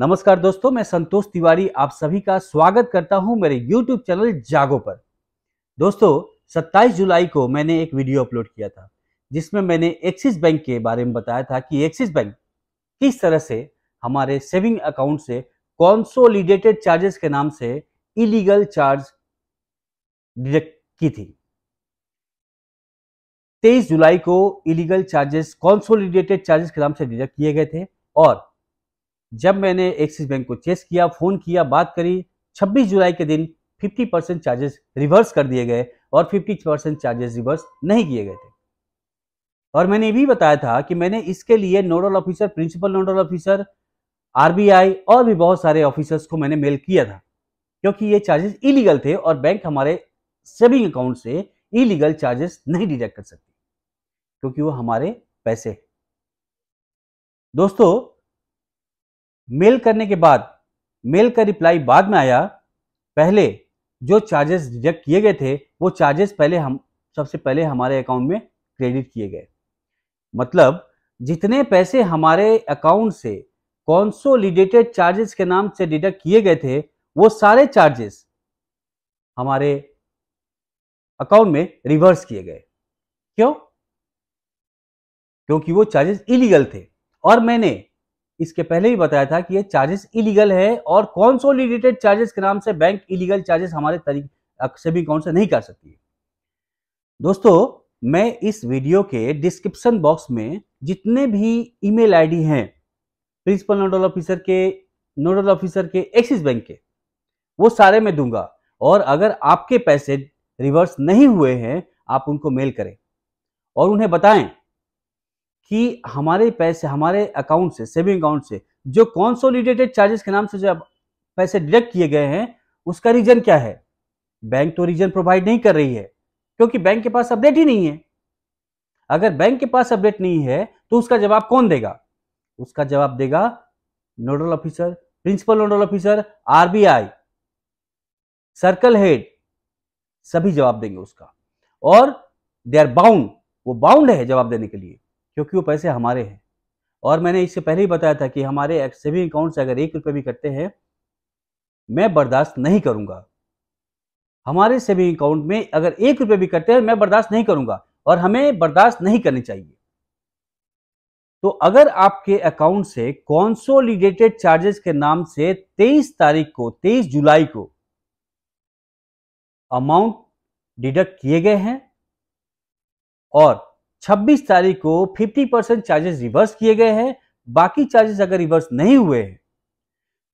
नमस्कार दोस्तों मैं संतोष तिवारी आप सभी का स्वागत करता हूं मेरे YouTube चैनल जागो पर दोस्तों 27 जुलाई को मैंने एक वीडियो अपलोड किया था जिसमें मैंने एक्सिस बैंक के बारे में बताया था कि एक्सिस बैंक किस तरह से हमारे सेविंग अकाउंट से कॉन्सोलिडेटेड चार्जेस के नाम से इलीगल चार्ज डिडक्ट की थी 23 जुलाई को इलीगल चार्जेस कॉन्सोलिडेटेड चार्जेस के नाम से डिडक्ट किए गए थे और जब मैंने एक्सिस बैंक को चेस किया फ़ोन किया बात करी 26 जुलाई के दिन 50 परसेंट चार्जेस रिवर्स कर दिए गए और 50 परसेंट चार्जेस रिवर्स नहीं किए गए थे और मैंने ये भी बताया था कि मैंने इसके लिए nodal officer principal nodal officer आर और भी बहुत सारे ऑफिसर्स को मैंने मेल किया था क्योंकि ये चार्जेस इलीगल थे और बैंक हमारे सेविंग अकाउंट से इलीगल चार्जेस नहीं डिडक्ट कर सकती क्योंकि वो हमारे पैसे दोस्तों मेल करने के बाद मेल का रिप्लाई बाद में आया पहले जो चार्जेस रिजेक्ट किए गए थे वो चार्जेस पहले हम सबसे पहले हमारे अकाउंट में क्रेडिट किए गए मतलब जितने पैसे हमारे अकाउंट से कॉन्सोलिडेटेड चार्जेस के नाम से डिडक्ट किए गए थे वो सारे चार्जेस हमारे अकाउंट में रिवर्स किए गए क्यों क्योंकि वो चार्जेस इलीगल थे और मैंने इसके पहले ही बताया था कि ये चार्जेस इलीगल है और कॉन्सोलिडेटेड चार्जेस के नाम से बैंक इलीगल चार्जेस हमारे से भी अकाउंट से नहीं कर सकती है दोस्तों मैं इस वीडियो के डिस्क्रिप्शन बॉक्स में जितने भी ईमेल आईडी हैं प्रिंसिपल नोडल ऑफिसर के नोडल ऑफिसर के एक्सिस बैंक के वो सारे मैं दूंगा और अगर आपके पैसे रिवर्स नहीं हुए हैं आप उनको मेल करें और उन्हें बताएं कि हमारे पैसे हमारे अकाउंट से सेविंग अकाउंट से जो कॉन्सोलिडेटेड चार्जेस के नाम से जो पैसे डिडक्ट किए गए हैं उसका रीजन क्या है बैंक तो रीजन प्रोवाइड नहीं कर रही है क्योंकि बैंक के पास अपडेट ही नहीं है अगर बैंक के पास अपडेट नहीं है तो उसका जवाब कौन देगा उसका जवाब देगा nodal officer principal nodal officer RBI circle head सभी जवाब देंगे उसका और दे आर बाउंड वो बाउंड है जवाब देने के लिए क्योंकि वो पैसे हमारे हैं और मैंने इससे पहले ही बताया था कि हमारे सेविंग अकाउंट से अगर एक रुपये भी कटते हैं मैं बर्दाश्त नहीं करूंगा हमारे सेविंग अकाउंट में अगर एक रुपये भी कटते हैं मैं बर्दाश्त नहीं करूंगा और हमें बर्दाश्त नहीं करनी चाहिए तो अगर आपके अकाउंट से कॉन्सोलिडेटेड चार्जेस के नाम से 23 तारीख को 23 जुलाई को अमाउंट डिडक्ट किए गए हैं और 26 तारीख को 50 परसेंट चार्जेस रिवर्स किए गए हैं बाकी चार्जेस अगर रिवर्स नहीं हुए हैं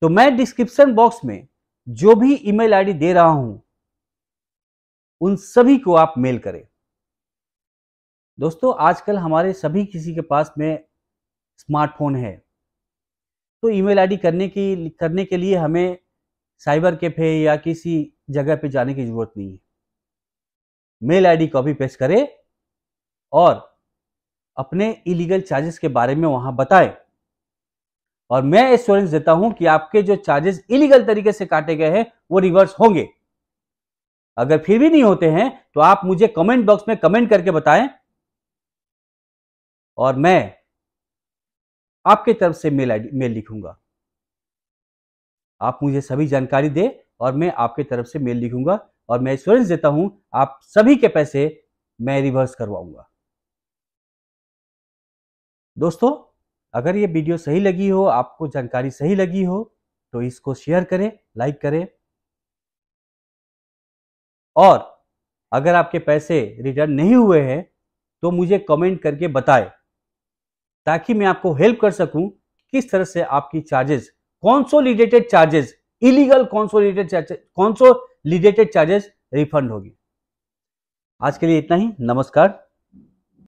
तो मैं डिस्क्रिप्शन बॉक्स में जो भी ईमेल आईडी दे रहा हूं उन सभी को आप मेल करें दोस्तों आजकल हमारे सभी किसी के पास में स्मार्टफोन है तो ईमेल आईडी करने की करने के लिए हमें साइबर कैफे या किसी जगह पे जाने की जरूरत नहीं है मेल आईडी कॉपी पेस्ट करें और अपने इलीगल चार्जेस के बारे में वहां बताएं और मैं एश्योरेंस देता हूं कि आपके जो चार्जेस इलीगल तरीके से काटे गए हैं वो रिवर्स होंगे अगर फिर भी नहीं होते हैं तो आप मुझे कमेंट बॉक्स में कमेंट करके बताएं और मैं आपके तरफ से मेल आईडी मेल लिखूंगा आप मुझे सभी जानकारी दे और मैं आपके तरफ से मेल लिखूंगा और मैं एश्योरेंस देता हूं आप सभी के पैसे मैं रिवर्स करवाऊंगा दोस्तों अगर ये वीडियो सही लगी हो आपको जानकारी सही लगी हो तो इसको शेयर करें लाइक करें और अगर आपके पैसे रिटर्न नहीं हुए हैं तो मुझे कमेंट करके बताएं ताकि मैं आपको हेल्प कर सकूं किस तरह से आपकी charges consolidated charges illegal consolidated consolidated charges refund होगी आज के लिए इतना ही नमस्कार